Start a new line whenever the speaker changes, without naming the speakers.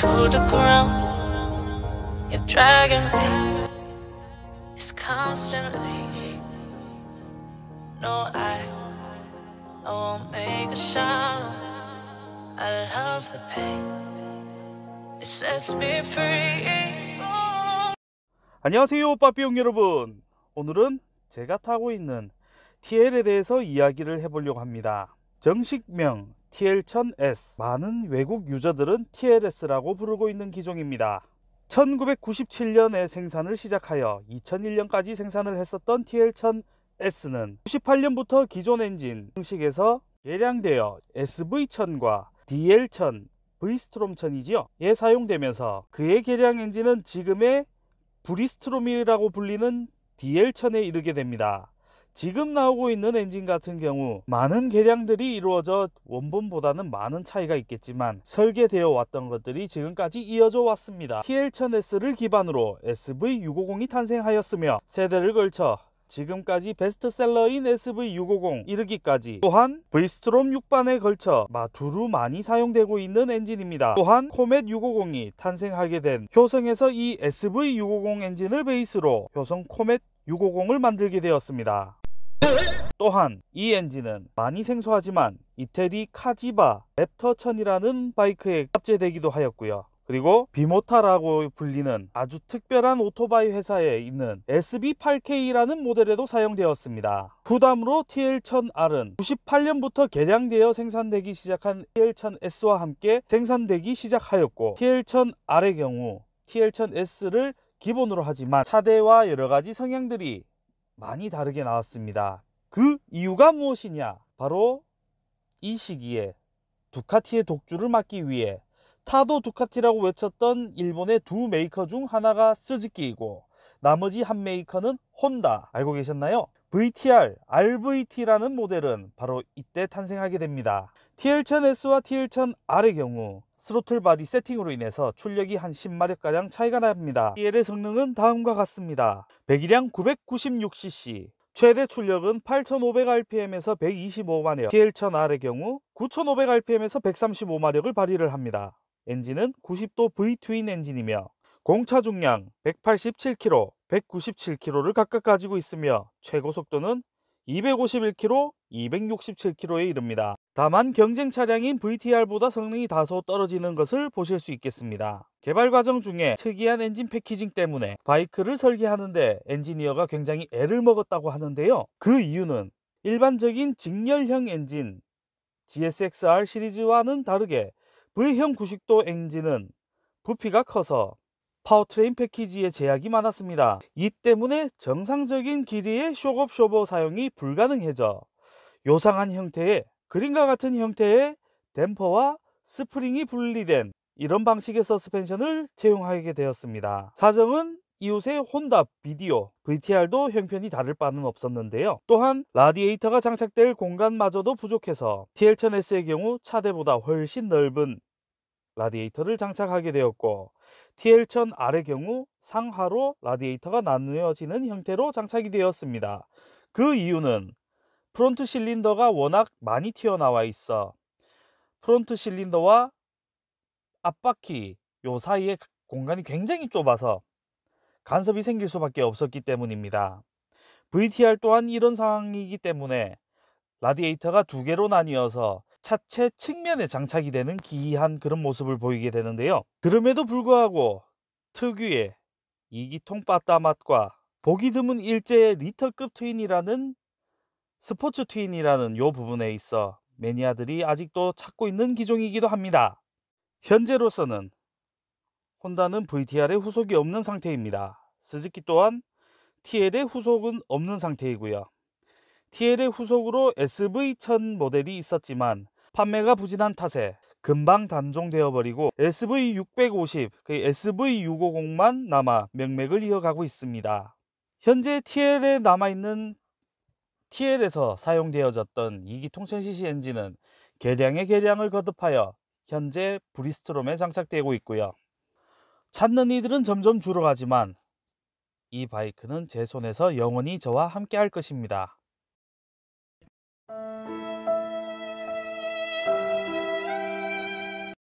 to the ground. You're dragging me. It's constantly. No, I, I won't make a sound. I love the pain. It sets me free. 안녕하세요, 빠삐용 여러분. 오늘은 제가 타고 있는 TL에 대해서 이야기를 해보려고 합니다. 정식명 TL1000S 많은 외국 유저들은 TLS라고 부르고 있는 기종입니다. 1997년에 생산을 시작하여 2001년까지 생산을 했었던 TL1000S는 98년부터 기존 엔진 형식에서 개량되어 SV1000과 DL1000, V스트롬1000이지요. 에 사용되면서 그의 개량 엔진은 지금의 브리스트롬이라고 불리는 DL1000에 이르게 됩니다. 지금 나오고 있는 엔진 같은 경우 많은 개량들이 이루어져 원본보다는 많은 차이가 있겠지만 설계되어 왔던 것들이 지금까지 이어져 왔습니다. TL1000S를 기반으로 SV650이 탄생하였으며 세대를 걸쳐 지금까지 베스트셀러인 SV650 이르기까지 또한 V스트롬 6반에 걸쳐 마두루 많이 사용되고 있는 엔진입니다. 또한 코멧 650이 탄생하게 된 효성에서 이 SV650 엔진을 베이스로 효성 코멧 650을 만들게 되었습니다. 또한 이 엔진은 많이 생소하지만 이태리 카지바 랩터1 0 0 0이라는 바이크에 탑재되기도 하였고요. 그리고 비모타라고 불리는 아주 특별한 오토바이 회사에 있는 SB8K라는 모델에도 사용되었습니다. 부담으로 TL1000R은 98년부터 개량되어 생산되기 시작한 TL1000S와 함께 생산되기 시작하였고 TL1000R의 경우 TL1000S를 기본으로 하지만 차대와 여러가지 성향들이 많이 다르게 나왔습니다. 그 이유가 무엇이냐? 바로 이 시기에 두카티의 독주를 막기 위해 타도 두카티라고 외쳤던 일본의 두 메이커 중 하나가 스즈키이고 나머지 한 메이커는 혼다 알고 계셨나요? VTR, RVT라는 모델은 바로 이때 탄생하게 됩니다. TL10S와 TL10R의 경우 스로틀 바디 세팅으로 인해서 출력이 한 10마력가량 차이가 납니다. e l 의 성능은 다음과 같습니다. 배기량 996cc, 최대 출력은 8500rpm에서 125마력, TL1000R의 경우 9500rpm에서 135마력을 발휘를 합니다. 엔진은 90도 V-트윈 엔진이며 공차 중량 1 8 7 k m 1 9 7 k m 를 각각 가지고 있으며 최고 속도는 251km, 267km에 이릅니다. 다만 경쟁 차량인 VTR보다 성능이 다소 떨어지는 것을 보실 수 있겠습니다. 개발 과정 중에 특이한 엔진 패키징 때문에 바이크를 설계하는데 엔지니어가 굉장히 애를 먹었다고 하는데요. 그 이유는 일반적인 직렬형 엔진 GSXR 시리즈와는 다르게 V형 90도 엔진은 부피가 커서 파워트레인 패키지에 제약이 많았습니다. 이 때문에 정상적인 길이의 쇼업쇼버 사용이 불가능해져 요상한 형태의 그림과 같은 형태의 댐퍼와 스프링이 분리된 이런 방식의 서스펜션을 채용하게 되었습니다. 사정은 이웃의 혼다 비디오 VTR도 형편이 다를 바는 없었는데요. 또한 라디에이터가 장착될 공간마저도 부족해서 TL1000S의 경우 차대보다 훨씬 넓은 라디에이터를 장착하게 되었고 TL1000R의 경우 상하로 라디에이터가 나누어지는 형태로 장착이 되었습니다. 그 이유는 프론트 실린더가 워낙 많이 튀어나와 있어 프론트 실린더와 앞바퀴 요 사이에 공간이 굉장히 좁아서 간섭이 생길 수밖에 없었기 때문입니다. VTR 또한 이런 상황이기 때문에 라디에이터가 두 개로 나뉘어서 차체 측면에 장착이 되는 기이한 그런 모습을 보이게 되는데요. 그럼에도 불구하고 특유의 이기통 빠따 맛과 보기 드문 일제의 리터급 트윈이라는 스포츠 트윈이라는 요 부분에 있어 매니아들이 아직도 찾고 있는 기종이기도 합니다. 현재로서는 혼다는 VTR의 후속이 없는 상태입니다. 스즈키 또한 TL의 후속은 없는 상태이고요. TL의 후속으로 SV1000 모델이 있었지만 판매가 부진한 탓에 금방 단종되어 버리고 SV650, 그 SV650만 남아 명맥을 이어가고 있습니다. 현재 TL에 남아있는 TL에서 사용되어졌던 2기 통천 cc 엔진은 개량의 개량을 거듭하여 현재 브리스트롬에 장착되고 있고요. 찾는 이들은 점점 줄어가지만 이 바이크는 제 손에서 영원히 저와 함께 할 것입니다.